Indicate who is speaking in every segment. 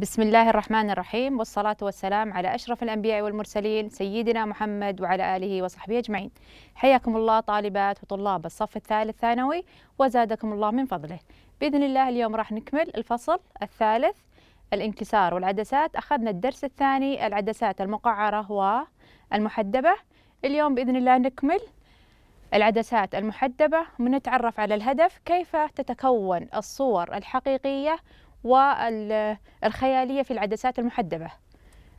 Speaker 1: بسم الله الرحمن الرحيم والصلاة والسلام على أشرف الأنبياء والمرسلين سيدنا محمد وعلى آله وصحبه أجمعين حياكم الله طالبات وطلاب الصف الثالث ثانوي وزادكم الله من فضله بإذن الله اليوم راح نكمل الفصل الثالث الانكسار والعدسات أخذنا الدرس الثاني العدسات المقعرة والمحدبة اليوم بإذن الله نكمل العدسات المحدبة ونتعرف على الهدف كيف تتكون الصور الحقيقية والخيالية في العدسات المحدبة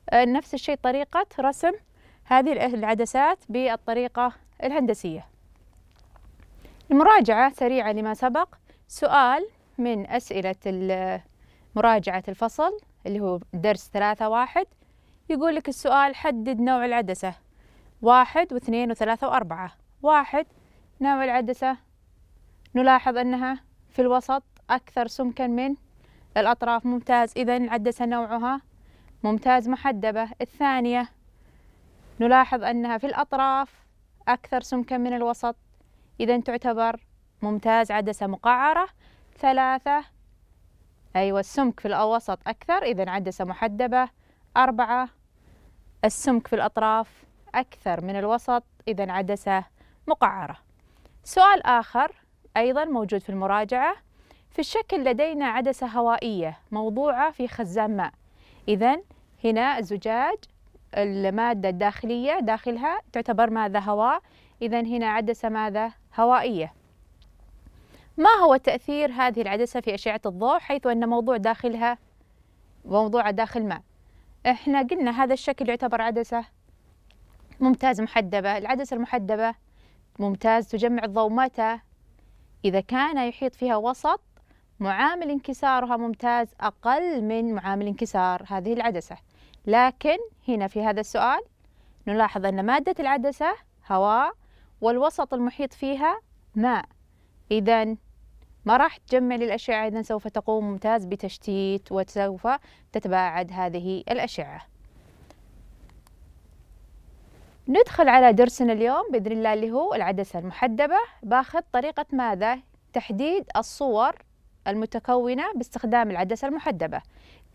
Speaker 1: آه، نفس الشيء طريقة رسم هذه العدسات بالطريقة الهندسية المراجعة سريعة لما سبق سؤال من أسئلة مراجعة الفصل اللي هو درس ثلاثة واحد يقول لك السؤال حدد نوع العدسة واحد واثنين وثلاثة وأربعة واحد نوع العدسة نلاحظ أنها في الوسط أكثر سمكا من الأطراف ممتاز إذا العدسة نوعها ممتاز محدبة الثانية نلاحظ أنها في الأطراف أكثر سمكا من الوسط إذا تعتبر ممتاز عدسة مقعرة ثلاثة أيوة السمك في الوسط أكثر إذا عدسة محدبة أربعة السمك في الأطراف أكثر من الوسط إذا عدسة مقعرة سؤال آخر أيضا موجود في المراجعة في الشكل لدينا عدسة هوائية موضوعة في خزان ماء إذا هنا الزجاج المادة الداخلية داخلها تعتبر ماذا هواء إذا هنا عدسة ماذا هوائية ما هو تأثير هذه العدسة في أشعة الضوء حيث أن موضوع داخلها موضوع داخل ماء إحنا قلنا هذا الشكل يعتبر عدسة ممتاز محدبة العدسة المحدبة ممتاز تجمع الضوء متى إذا كان يحيط فيها وسط معامل انكسارها ممتاز أقل من معامل انكسار هذه العدسة لكن هنا في هذا السؤال نلاحظ أن مادة العدسة هواء والوسط المحيط فيها ماء إذا ما راح تجمع لي الأشعة إذا سوف تقوم ممتاز بتشتيت وسوف تتباعد هذه الأشعة ندخل على درسنا اليوم بإذن الله اللي هو العدسة المحدبة باخذ طريقة ماذا؟ تحديد الصور المتكونة باستخدام العدسة المحدبة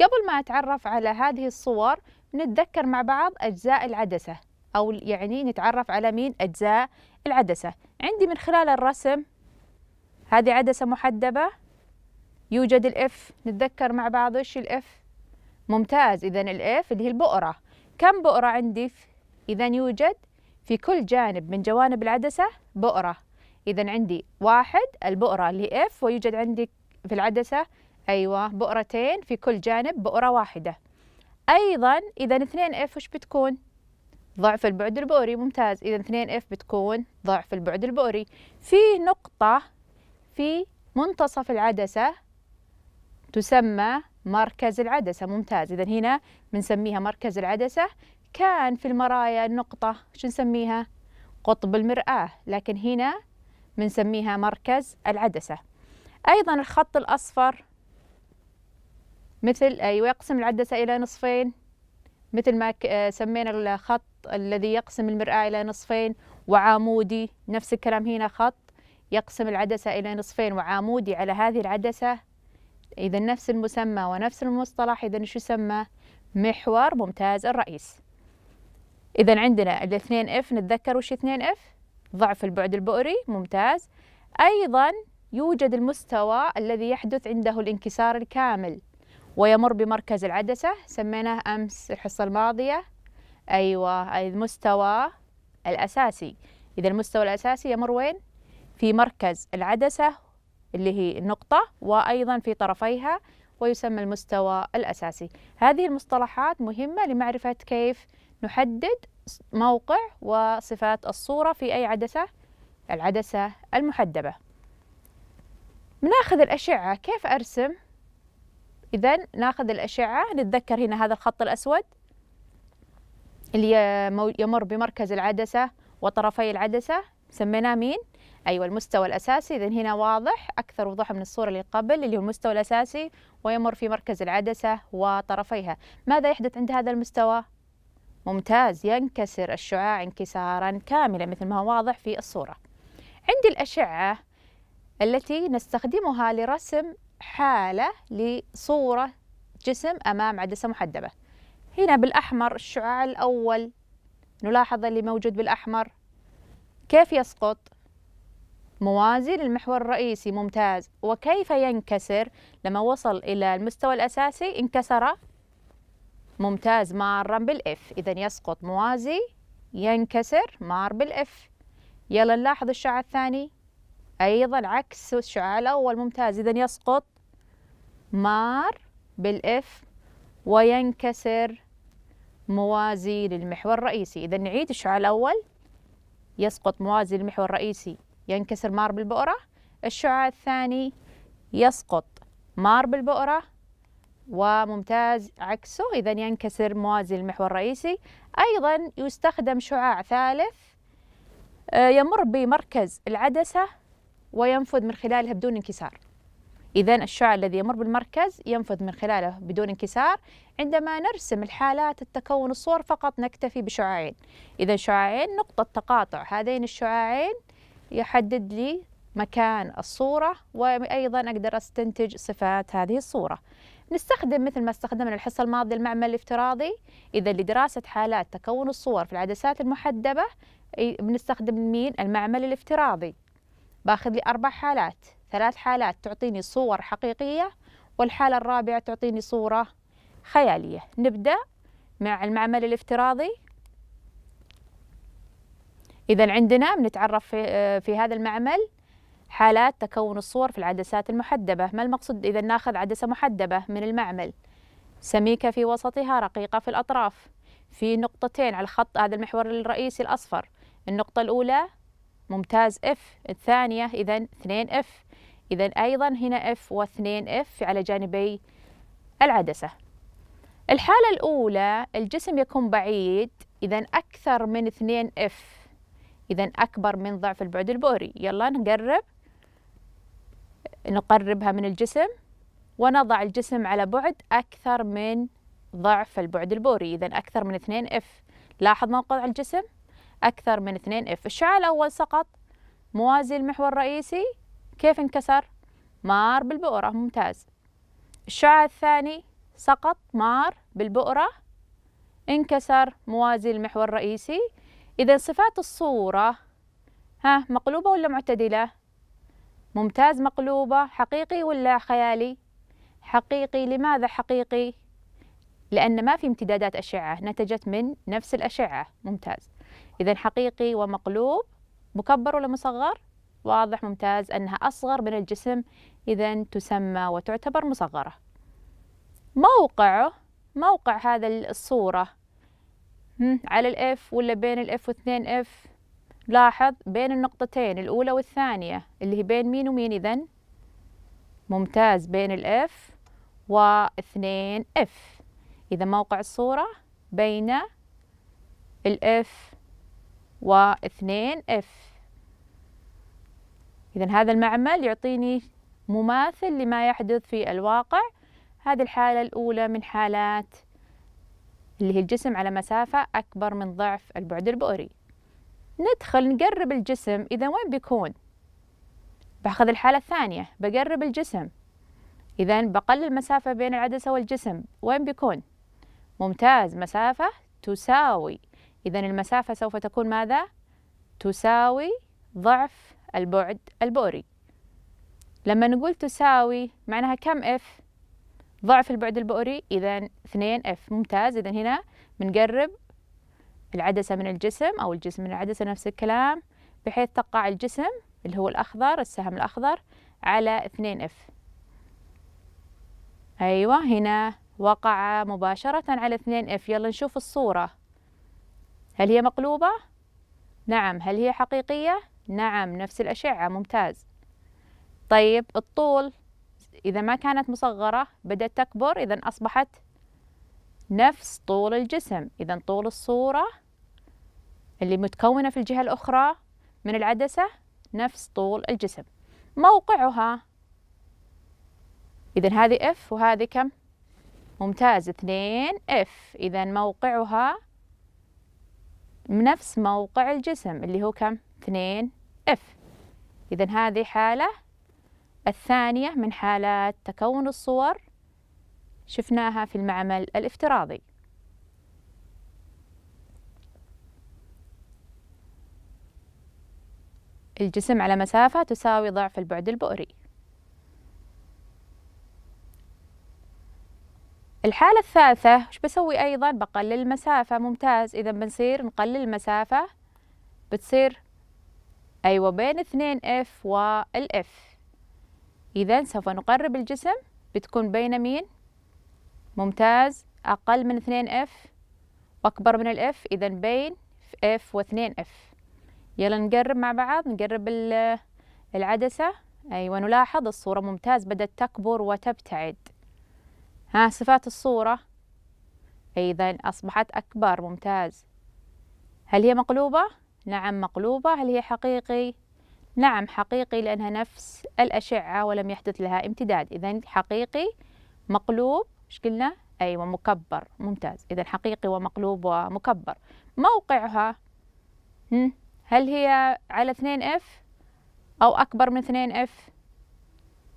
Speaker 1: قبل ما أتعرف على هذه الصور نتذكر مع بعض أجزاء العدسة أو يعني نتعرف على مين أجزاء العدسة عندي من خلال الرسم هذه عدسة محدبة يوجد الإف نتذكر مع بعض إيش الإف ممتاز إذا الإف اللي هي البؤرة كم بؤرة عندي إذا يوجد في كل جانب من جوانب العدسة بؤرة إذا عندي واحد البؤرة اللي إف ويوجد عندي في العدسة أيوة بؤرتين في كل جانب بؤرة واحدة أيضا إذا اف وش بتكون؟ ضعف البعد البؤري ممتاز إذا 2F بتكون ضعف البعد البوري ممتاز اذا 2 اف بتكون ضعف البعد البوري في نقطة في منتصف العدسة تسمى مركز العدسة ممتاز إذا هنا بنسميها مركز العدسة كان في المرايا نقطة شو نسميها؟ قطب المرآة لكن هنا بنسميها مركز العدسة أيضا الخط الأصفر مثل أيوة يقسم العدسة إلى نصفين مثل ما آه، سمينا الخط الذي يقسم المرآة إلى نصفين وعامودي نفس الكلام هنا خط يقسم العدسة إلى نصفين وعامودي على هذه العدسة إذا نفس المسمى ونفس المصطلح إذا شو سمى محور ممتاز الرئيس إذا عندنا الاثنين اف نتذكر وش اثنين اف ضعف البعد البؤري ممتاز أيضا يوجد المستوى الذي يحدث عنده الانكسار الكامل ويمر بمركز العدسة سميناه أمس الحصة الماضية أيوة المستوى الأساسي إذا المستوى الأساسي يمر وين؟ في مركز العدسة اللي هي النقطة وأيضا في طرفيها ويسمى المستوى الأساسي هذه المصطلحات مهمة لمعرفة كيف نحدد موقع وصفات الصورة في أي عدسة العدسة المحدبة بناخذ الأشعة كيف أرسم؟ إذا ناخذ الأشعة نتذكر هنا هذا الخط الأسود اللي يمر بمركز العدسة وطرفي العدسة سميناه مين؟ أيوة المستوى الأساسي إذا هنا واضح أكثر وضوحا من الصورة اللي قبل اللي هو المستوى الأساسي ويمر في مركز العدسة وطرفيها ماذا يحدث عند هذا المستوى؟ ممتاز ينكسر الشعاع انكسارا كاملا مثل ما هو واضح في الصورة عند الأشعة التي نستخدمها لرسم حالة لصورة جسم أمام عدسة محدبة هنا بالأحمر الشعاع الأول نلاحظ اللي موجود بالأحمر كيف يسقط موازي للمحور الرئيسي ممتاز وكيف ينكسر لما وصل إلى المستوى الأساسي انكسر ممتاز مارا بالإف إذا يسقط موازي ينكسر مار بالإف يلا نلاحظ الشعاع الثاني أيضا عكس الشعاع الأول ممتاز إذا يسقط مار بالإف وينكسر موازي للمحور الرئيسي إذا نعيد الشعاع الأول يسقط موازي للمحور الرئيسي ينكسر مار بالبؤرة الشعاع الثاني يسقط مار بالبؤرة وممتاز عكسه إذا ينكسر موازي للمحور الرئيسي أيضا يستخدم شعاع ثالث آه، يمر بمركز العدسة وينفذ من خلالها بدون انكسار إذا الشعاع الذي يمر بالمركز ينفذ من خلاله بدون انكسار عندما نرسم الحالات التكون الصور فقط نكتفي بشعاعين إذا شعاعين نقطة تقاطع هذين الشعاعين يحدد لي مكان الصورة وأيضا أقدر أستنتج صفات هذه الصورة نستخدم مثل ما استخدمنا الحصة الماضية المعمل الافتراضي إذا لدراسة حالات تكون الصور في العدسات المحدبة بنستخدم مين المعمل الافتراضي باخذ لي أربع حالات ثلاث حالات تعطيني صور حقيقية والحالة الرابعة تعطيني صورة خيالية نبدأ مع المعمل الافتراضي إذا عندنا بنتعرف في, آه، في هذا المعمل حالات تكون الصور في العدسات المحدبة ما المقصود إذا ناخذ عدسة محدبة من المعمل سميكة في وسطها رقيقة في الأطراف في نقطتين على الخط هذا المحور الرئيسي الأصفر النقطة الأولى ممتاز اف الثانية إذا 2 اف إذا أيضا هنا اف و2 اف على جانبي العدسة الحالة الأولى الجسم يكون بعيد إذا أكثر من 2 اف إذا أكبر من ضعف البعد البؤري يلا نقرب نقربها من الجسم ونضع الجسم على بعد أكثر من ضعف البعد البوري إذا أكثر من 2 اف لاحظ موقع الجسم أكثر من 2 اف الشعاع الأول سقط موازي المحور الرئيسي كيف انكسر مار بالبؤرة ممتاز الشعاع الثاني سقط مار بالبؤرة انكسر موازي المحور الرئيسي إذا صفات الصورة ها مقلوبة ولا معتدلة ممتاز مقلوبة حقيقي ولا خيالي حقيقي لماذا حقيقي لأن ما في امتدادات أشعة نتجت من نفس الأشعة ممتاز إذا حقيقي ومقلوب مكبر ولا مصغر؟ واضح ممتاز أنها أصغر من الجسم إذا تسمى وتعتبر مصغرة موقعه موقع هذا الصورة على الاف ولا بين الاف واثنين اف لاحظ بين النقطتين الأولى والثانية اللي هي بين مين ومين إذا ممتاز بين الاف واثنين اف إذا موقع الصورة بين الاف واثنين اف إذا هذا المعمل يعطيني مماثل لما يحدث في الواقع هذه الحالة الأولى من حالات اللي هي الجسم على مسافة أكبر من ضعف البعد البؤري ندخل نقرب الجسم إذا وين بيكون؟ باخذ الحالة الثانية بقرب الجسم إذا بقلل المسافة بين العدسة والجسم وين بيكون؟ ممتاز مسافة تساوي إذا المسافة سوف تكون ماذا؟ تساوي ضعف البعد البؤري لما نقول تساوي معناها كم اف ضعف البعد البؤري إذا 2 اف ممتاز إذا هنا بنقرب العدسة من الجسم أو الجسم من العدسة نفس الكلام بحيث تقع الجسم اللي هو الأخضر السهم الأخضر على 2 اف أيوة هنا وقع مباشرة على 2 اف يلا نشوف الصورة هل هي مقلوبة؟ نعم هل هي حقيقية؟ نعم نفس الأشعة ممتاز طيب الطول إذا ما كانت مصغرة بدأت تكبر إذا أصبحت نفس طول الجسم إذا طول الصورة اللي متكونة في الجهة الأخرى من العدسة نفس طول الجسم موقعها إذا هذه F وهذه كم؟ ممتاز اثنين F إذا موقعها نفس موقع الجسم اللي هو كم؟ 2 اف إذا هذه حالة الثانية من حالات تكون الصور شفناها في المعمل الافتراضي الجسم على مسافة تساوي ضعف البعد البؤري الحالة الثالثة ايش بسوي أيضا بقلل المسافة ممتاز إذا بنصير نقلل المسافة بتصير أيوة بين اثنين اف والإف إذا سوف نقرب الجسم بتكون بين مين ممتاز أقل من اثنين اف وأكبر من الإف إذا بين اف واثنين اف يلا نقرب مع بعض نقرب العدسة أيوة نلاحظ الصورة ممتاز بدأت تكبر وتبتعد ها صفات الصورة إذا أصبحت أكبر ممتاز هل هي مقلوبة؟ نعم مقلوبة هل هي حقيقي؟ نعم حقيقي لأنها نفس الأشعة ولم يحدث لها امتداد إذا حقيقي مقلوب إيش قلنا؟ أيوة مكبر ممتاز إذا حقيقي ومقلوب ومكبر موقعها هل هي على 2 اف أو أكبر من 2 اف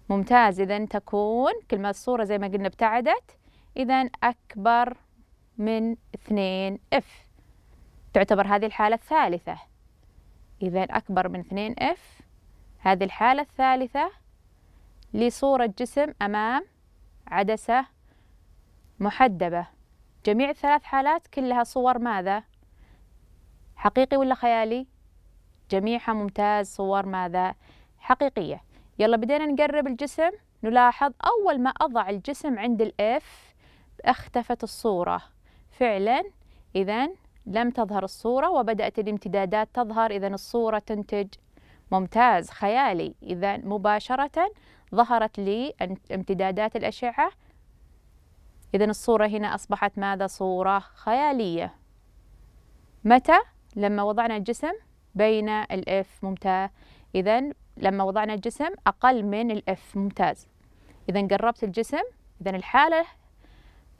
Speaker 1: ممتاز إذا تكون كلمة الصورة زي ما قلنا ابتعدت إذا أكبر من 2 اف تعتبر هذه الحالة الثالثة إذا أكبر من 2 اف هذه الحالة الثالثة لصورة جسم أمام عدسة محدبة جميع الثلاث حالات كلها صور ماذا؟ حقيقي ولا خيالي؟ جميعها ممتاز صور ماذا؟ حقيقية يلا بدينا نقرب الجسم نلاحظ أول ما أضع الجسم عند الإف اختفت الصورة فعلا إذا لم تظهر الصورة وبدأت الامتدادات تظهر إذا الصورة تنتج ممتاز خيالي إذا مباشرة ظهرت لي امتدادات الأشعة إذا الصورة هنا أصبحت ماذا صورة خيالية متى لما وضعنا الجسم بين الإف ممتاز إذا لما وضعنا الجسم أقل من الإف ممتاز إذا قربت الجسم إذا الحالة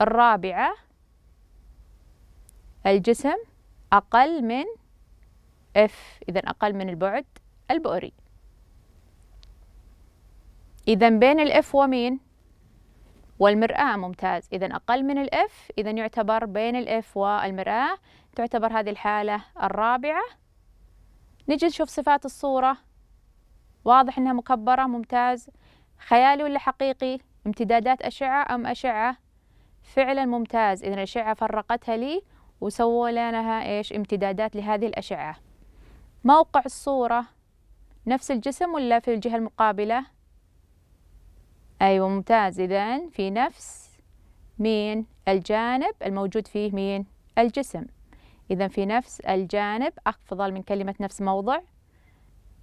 Speaker 1: الرابعة الجسم أقل من إف إذا أقل من البعد البؤري إذا بين الإف ومين؟ والمرآة ممتاز إذا أقل من الإف إذا يعتبر بين الإف والمرآة تعتبر هذه الحالة الرابعة نجي نشوف صفات الصورة واضح انها مكبرة ممتاز خيالي ولا حقيقي امتدادات أشعة أم أشعة فعلا ممتاز إذا الأشعة فرقتها لي وسووا لنا إيش امتدادات لهذه الأشعة موقع الصورة نفس الجسم ولا في الجهة المقابلة أيوة ممتاز إذا في نفس مين الجانب الموجود فيه مين الجسم إذا في نفس الجانب أفضل من كلمة نفس موضع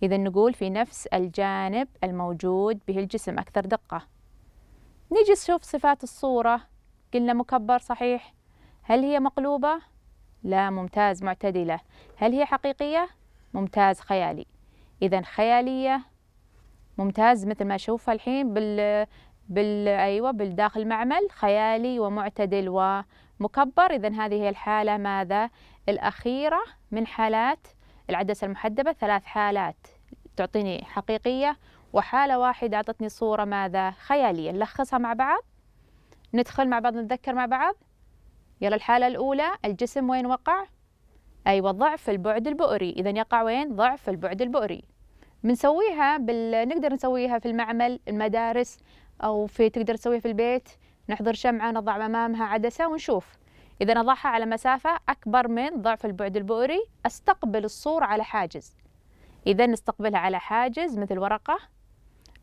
Speaker 1: إذا نقول في نفس الجانب الموجود به الجسم أكثر دقة نجي نشوف صفات الصورة قلنا مكبر صحيح هل هي مقلوبة؟ لا ممتاز معتدلة هل هي حقيقية؟ ممتاز خيالي إذا خيالية ممتاز مثل ما أشوفها الحين بال بال أيوة بالداخل المعمل خيالي ومعتدل ومكبر إذا هذه هي الحالة ماذا؟ الأخيرة من حالات العدسة المحدبة ثلاث حالات تعطيني حقيقية وحالة واحدة أعطتني صورة ماذا خيالية نلخصها مع بعض ندخل مع بعض نتذكر مع بعض يلا الحالة الأولى الجسم وين وقع أيوة ضعف البعد البؤري إذا يقع وين ضعف البعد البؤري بنسويها بال... نقدر نسويها في المعمل المدارس أو في تقدر تسويها في البيت نحضر شمعة نضع أمامها عدسة ونشوف إذا أضعها على مسافة أكبر من ضعف البعد البؤري أستقبل الصورة على حاجز إذا نستقبلها على حاجز مثل ورقة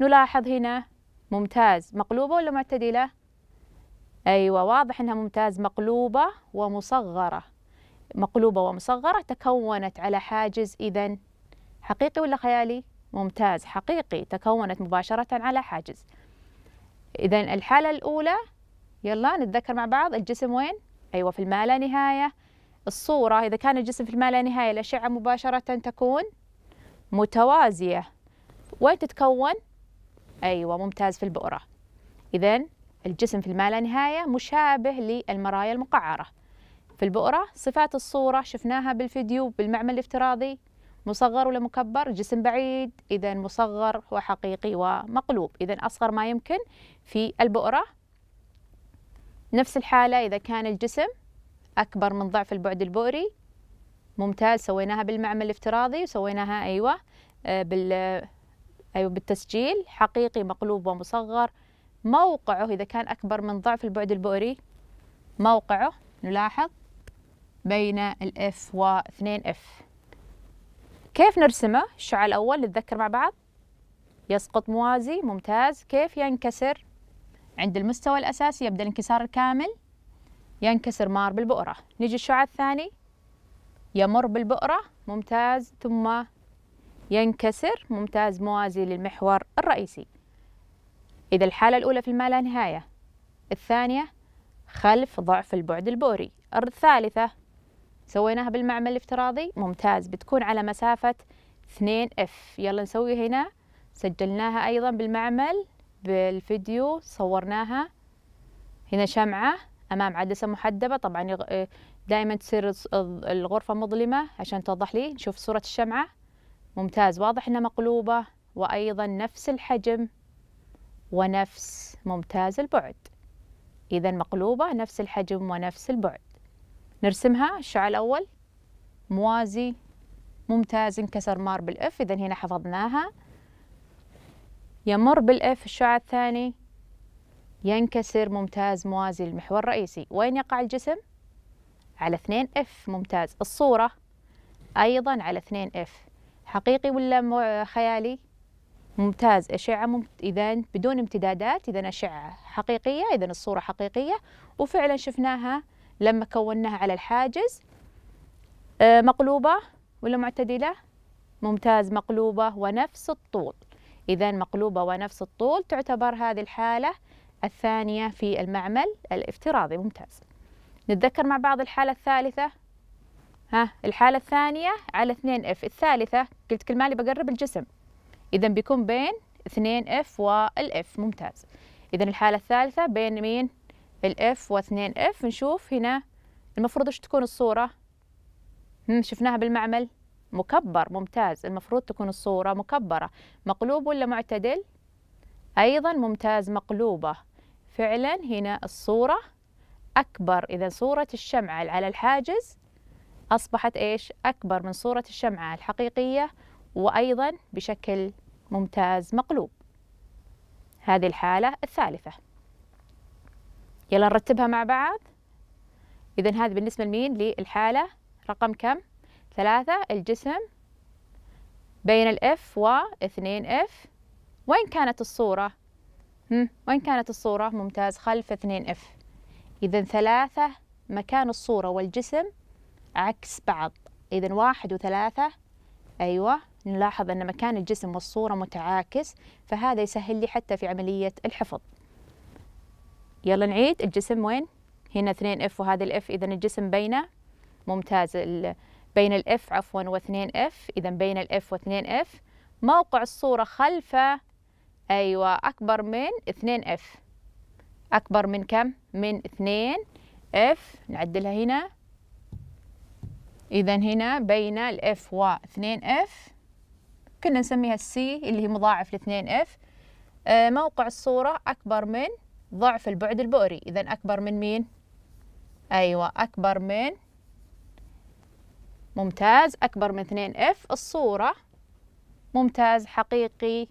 Speaker 1: نلاحظ هنا ممتاز مقلوبة ولا معتدلة؟ أيوة واضح أنها ممتاز مقلوبة ومصغرة مقلوبة ومصغرة تكونت على حاجز إذا حقيقي ولا خيالي؟ ممتاز حقيقي تكونت مباشرة على حاجز إذا الحالة الأولى يلا نتذكر مع بعض الجسم وين؟ أيوة في المالا نهاية الصورة إذا كان الجسم في المالا نهاية الأشعة مباشرة تكون متوازية وين تتكون؟ أيوة ممتاز في البؤرة إذا الجسم في المالا نهاية مشابه للمرايا المقعرة في البؤرة صفات الصورة شفناها بالفيديو بالمعمل الافتراضي مصغر ولا مكبر جسم بعيد إذا مصغر وحقيقي ومقلوب إذا أصغر ما يمكن في البؤرة نفس الحالة إذا كان الجسم أكبر من ضعف البعد البؤري ممتاز سويناها بالمعمل الافتراضي وسويناها أيوة آه، بال أيوة بالتسجيل حقيقي مقلوب ومصغر موقعه إذا كان أكبر من ضعف البعد البؤري موقعه نلاحظ بين الإف و 2 إف كيف نرسمه؟ الشعاع الأول نتذكر مع بعض يسقط موازي ممتاز كيف ينكسر عند المستوى الأساسي يبدأ الانكسار الكامل ينكسر مار بالبؤرة نيجي الشعاع الثاني يمر بالبؤرة ممتاز ثم ينكسر ممتاز موازي للمحور الرئيسي إذا الحالة الأولى في المالة نهاية الثانية خلف ضعف البعد البوري الثالثة سويناها بالمعمل الافتراضي ممتاز بتكون على مسافة 2 اف يلا نسوي هنا سجلناها أيضا بالمعمل بالفيديو صورناها هنا شمعة أمام عدسة محدبة طبعا آه، دائما تصير الغرفة مظلمة عشان توضح لي نشوف صورة الشمعة ممتاز واضح إنها مقلوبة وأيضا نفس الحجم ونفس ممتاز البعد إذا مقلوبة نفس الحجم ونفس البعد نرسمها الشعاع الأول موازي ممتاز انكسر مار بالإف إذا هنا حفظناها يمر بالإف الشعاع الثاني ينكسر ممتاز موازي للمحور الرئيسي وين يقع الجسم؟ على 2 اف ممتاز الصورة أيضا على 2 اف حقيقي ولا خيالي؟ ممتاز أشعة ممت... إذا بدون امتدادات إذا أشعة حقيقية إذا الصورة حقيقية وفعلا شفناها لما كوناها على الحاجز آه، مقلوبة ولا معتدلة؟ ممتاز مقلوبة ونفس الطول إذا مقلوبة ونفس الطول تعتبر هذه الحالة الثانية في المعمل الافتراضي ممتاز نتذكر مع بعض الحالة الثالثة ها الحالة الثانية على 2F الثالثة قلت كل مالي بقرب الجسم إذا بيكون بين 2F والF ممتاز إذا الحالة الثالثة بين مين الإف واثنين إف نشوف هنا المفروض إيش تكون الصورة شفناها بالمعمل مكبر ممتاز المفروض تكون الصورة مكبرة مقلوب ولا معتدل أيضا ممتاز مقلوبة فعلا هنا الصورة أكبر إذا صورة الشمعة على الحاجز أصبحت إيش أكبر من صورة الشمعة الحقيقية وأيضا بشكل ممتاز مقلوب هذه الحالة الثالثة يلا نرتبها مع بعض إذا هذا بالنسبة لمين للحالة رقم كم؟ ثلاثة الجسم بين الإف واثنين إف وين كانت الصورة؟ هم وين كانت الصورة؟ ممتاز خلف اثنين إف إذا ثلاثة مكان الصورة والجسم عكس بعض إذا واحد وثلاثة أيوة نلاحظ أن مكان الجسم والصورة متعاكس فهذا يسهل لي حتى في عملية الحفظ يلا نعيد الجسم وين؟ هنا اثنين اف وهذا الاف إذا الجسم بينه ممتاز بين الاف عفوا واثنين اف اذا بين الاف واثنين اف موقع الصورة خلف ايوه اكبر من اثنين اف اكبر من كم من اثنين اف نعدلها هنا إذا هنا بين الإف و 2 كنا نسميها السي اللي هي مضاعف ل 2F آه، موقع الصورة أكبر من ضعف البعد البؤري إذا أكبر من مين؟ أيوة أكبر من ممتاز أكبر من 2 إف الصورة ممتاز حقيقي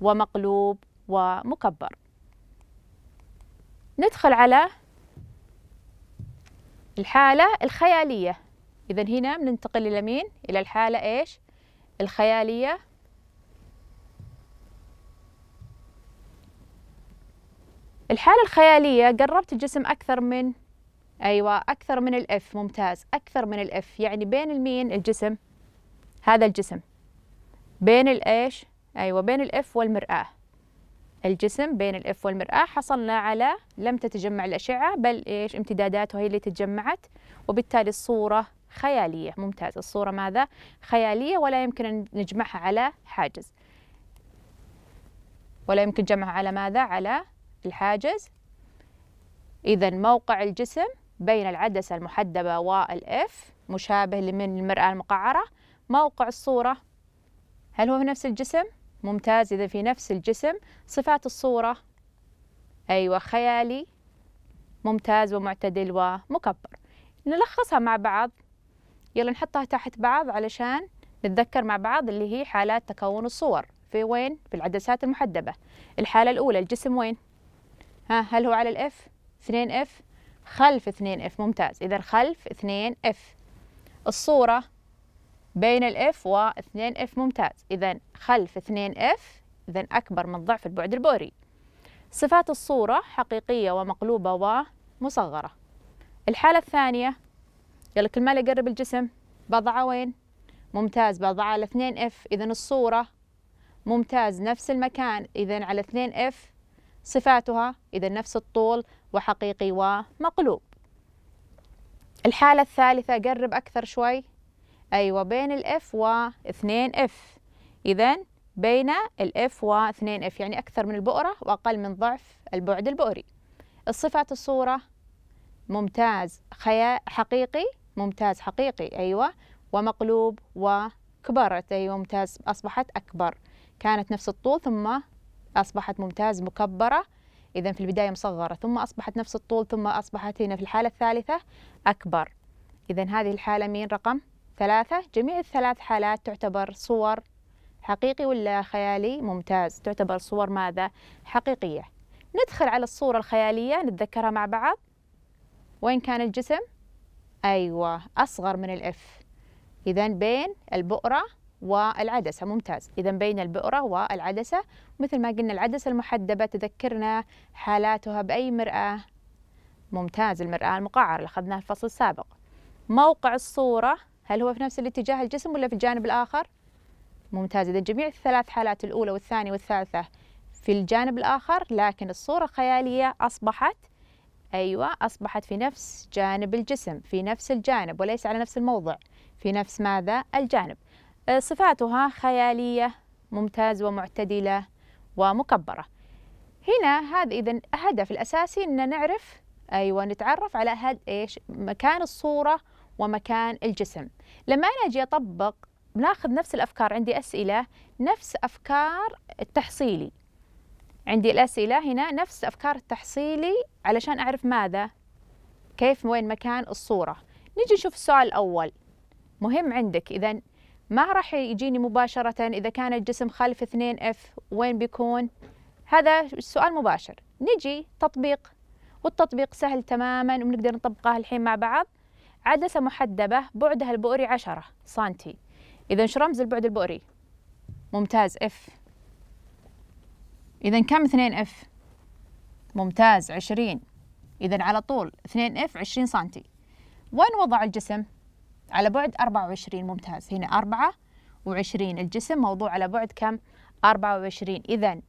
Speaker 1: ومقلوب ومكبر ندخل على الحالة الخيالية إذا هنا بننتقل إلى مين؟ إلى الحالة إيش؟ الخيالية الحالة الخيالية قربت الجسم أكثر من ايوه اكثر من الاف ممتاز اكثر من الاف يعني بين المين الجسم هذا الجسم بين الايش ايوه بين الاف والمراه الجسم بين الاف والمراه حصلنا على لم تتجمع الاشعه بل ايش امتدادات هي اللي تجمعت وبالتالي الصوره خياليه ممتاز الصوره ماذا خياليه ولا يمكن ان نجمعها على حاجز ولا يمكن جمعها على ماذا على الحاجز إذا موقع الجسم بين العدسة المحدبة والإف مشابه لمن المرآة المقعرة موقع الصورة هل هو في نفس الجسم؟ ممتاز إذا في نفس الجسم صفات الصورة أيوة خيالي ممتاز ومعتدل ومكبر نلخصها مع بعض يلا نحطها تحت بعض علشان نتذكر مع بعض اللي هي حالات تكون الصور في وين؟ في العدسات المحدبة الحالة الأولى الجسم وين؟ ها هل هو على الإف؟ 2 اف خلف 2 اف ممتاز إذا خلف 2 اف الصورة بين الاف و 2 اف ممتاز إذا خلف 2 اف إذا أكبر من ضعف البعد البوري صفات الصورة حقيقية ومقلوبة ومصغرة الحالة الثانية يلا كل ما يقرب الجسم بضعة وين؟ ممتاز بضعة على 2 اف إذا الصورة ممتاز نفس المكان إذا على 2 اف صفاتها إذا نفس الطول وحقيقي ومقلوب الحالة الثالثة قرب أكثر شوي أيوة بين الإف و 2 إف إذا بين الإف و 2 إف يعني أكثر من البؤرة وأقل من ضعف البعد البؤري الصفات الصورة ممتاز خيا حقيقي ممتاز حقيقي أيوة ومقلوب وكبرت أيوة ممتاز أصبحت أكبر كانت نفس الطول ثم أصبحت ممتاز مكبرة إذا في البداية مصغرة ثم أصبحت نفس الطول ثم أصبحت هنا في الحالة الثالثة أكبر إذا هذه الحالة مين رقم ثلاثة جميع الثلاث حالات تعتبر صور حقيقي ولا خيالي ممتاز تعتبر صور ماذا حقيقية ندخل على الصورة الخيالية نتذكرها مع بعض وين كان الجسم أيوة أصغر من الإف إذا بين البؤرة والعدسة ممتاز إذا بين البؤرة والعدسة مثل ما قلنا العدسة المحدبة تذكرنا حالاتها بأي مرآة ممتاز المرآة المقعرة اللي أخذناها الفصل السابق موقع الصورة هل هو في نفس الاتجاه الجسم ولا في الجانب الآخر؟ ممتاز إذا جميع الثلاث حالات الأولى والثانية والثالثة في الجانب الآخر لكن الصورة خيالية أصبحت أيوة أصبحت في نفس جانب الجسم في نفس الجانب وليس على نفس الموضع في نفس ماذا؟ الجانب آه، صفاتها خيالية ممتاز ومعتدلة ومكبرة هنا هذا إذا الهدف الأساسي أن نعرف أيوة نتعرف على هذا إيش مكان الصورة ومكان الجسم لما أنا أجي أطبق بناخذ نفس الأفكار عندي أسئلة نفس أفكار التحصيلي عندي الأسئلة هنا نفس أفكار التحصيلي علشان أعرف ماذا كيف وين مكان الصورة نجي نشوف السؤال الأول مهم عندك إذا ما راح يجيني مباشرة إذا كان الجسم خلف 2 اف وين بيكون هذا السؤال مباشر نجي تطبيق والتطبيق سهل تماما ونقدر نطبقه الحين مع بعض عدسة محدبة بعدها البؤري 10 سنتي إذا شو رمز البعد البؤري ممتاز اف إذا كم 2 اف ممتاز 20 إذا على طول 2 اف 20 سنتي وين وضع الجسم على بعد 24 ممتاز هنا 24 الجسم موضوع على بعد كم 24 إذا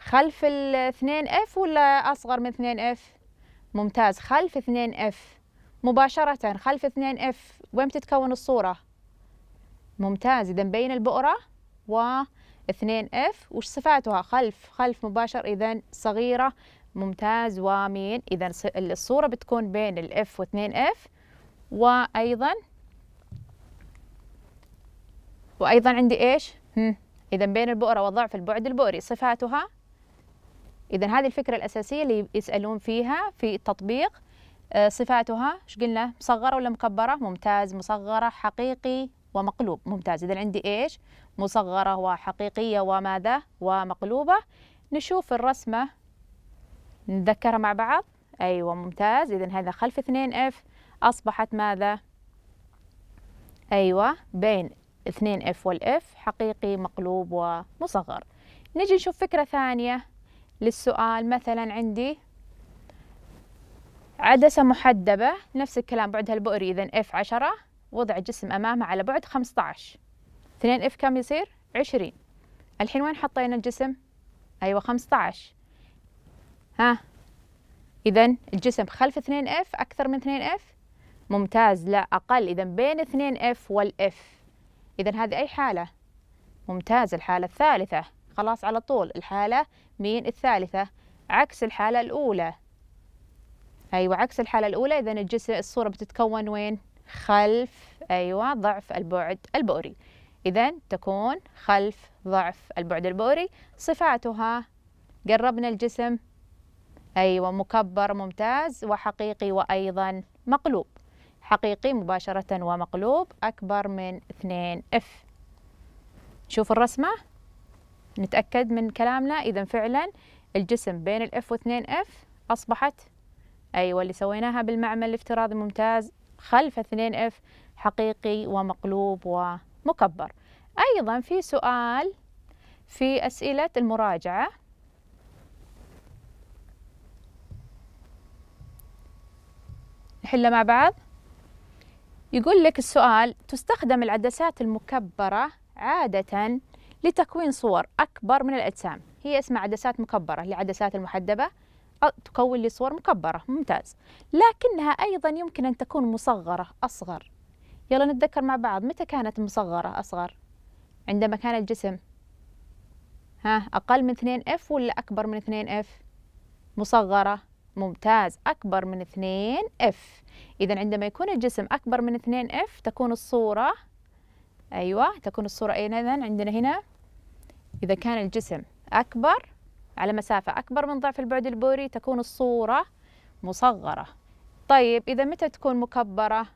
Speaker 1: خلف ال 2 اف ولا أصغر من 2 اف ممتاز خلف 2 اف مباشرة خلف 2 اف وين بتتكون الصورة ممتاز إذا بين البؤرة و 2 اف وش صفاتها خلف خلف مباشر إذا صغيرة ممتاز ومين إذا الصورة بتكون بين الاف و 2 اف وأيضا وأيضا عندي إيش؟ إذا بين البؤرة وضعف البعد البؤري صفاتها إذا هذه الفكرة الأساسية اللي يسألون فيها في التطبيق آه، صفاتها ايش قلنا مصغرة ولا مكبرة ممتاز مصغرة حقيقي ومقلوب ممتاز إذا عندي إيش مصغرة وحقيقية وماذا ومقلوبة نشوف الرسمة نتذكرها مع بعض أيوة ممتاز إذا هذا خلف 2 اف أصبحت ماذا أيوة بين اثنين اف والاف حقيقي مقلوب ومصغر نجي نشوف فكرة ثانية للسؤال مثلا عندي عدسة محدبة نفس الكلام بعدها البؤري إذا اف عشرة وضع الجسم أمامها على بعد خمسة عشر اثنين اف كم يصير عشرين الحين وين حطينا الجسم أيوة خمسة عشر ها إذا الجسم خلف اثنين اف أكثر من اثنين اف ممتاز لا أقل إذا بين اثنين اف والاف إذا هذه أي حالة ممتاز الحالة الثالثة خلاص على طول الحالة مين الثالثة عكس الحالة الأولى أيوة عكس الحالة الأولى إذا الجسم الصورة بتتكون وين خلف أيوة ضعف البعد البؤري إذا تكون خلف ضعف البعد البؤري صفاتها قربنا الجسم أيوة مكبر ممتاز وحقيقي وأيضا مقلوب حقيقي مباشرة ومقلوب أكبر من 2F شوف الرسمة نتأكد من كلامنا إذا فعلا الجسم بين الإف واثنين إف أصبحت أيوة اللي سويناها بالمعمل الافتراضي ممتاز خلف اثنين إف حقيقي ومقلوب ومكبر أيضا في سؤال في أسئلة المراجعة نحلها مع بعض يقول لك السؤال تستخدم العدسات المكبرة عادة لتكوين صور أكبر من الأجسام هي اسمها عدسات مكبرة لعدسات المحدبة تكون لي صور مكبرة ممتاز لكنها أيضا يمكن أن تكون مصغرة أصغر يلا نتذكر مع بعض متى كانت مصغرة أصغر عندما كان الجسم ها أقل من 2F ولا أكبر من 2F مصغرة ممتاز أكبر من 2 اف إذا عندما يكون الجسم أكبر من 2 اف تكون الصورة أيوة تكون الصورة إذا عندنا هنا إذا كان الجسم أكبر على مسافة أكبر من ضعف البعد البوري تكون الصورة مصغرة طيب إذا متى تكون مكبرة؟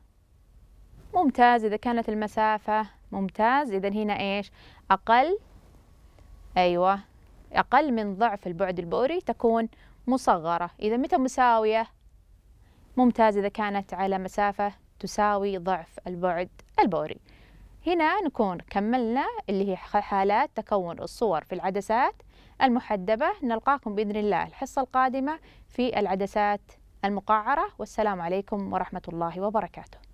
Speaker 1: ممتاز إذا كانت المسافة ممتاز إذا هنا إيش؟ أقل أيوة أقل من ضعف البعد البؤري تكون مصغرة إذا متى مساوية ممتاز إذا كانت على مسافة تساوي ضعف البعد البوري هنا نكون كملنا اللي هي حالات تكون الصور في العدسات المحدبة نلقاكم بإذن الله الحصة القادمة في العدسات المقعرة والسلام عليكم ورحمة الله وبركاته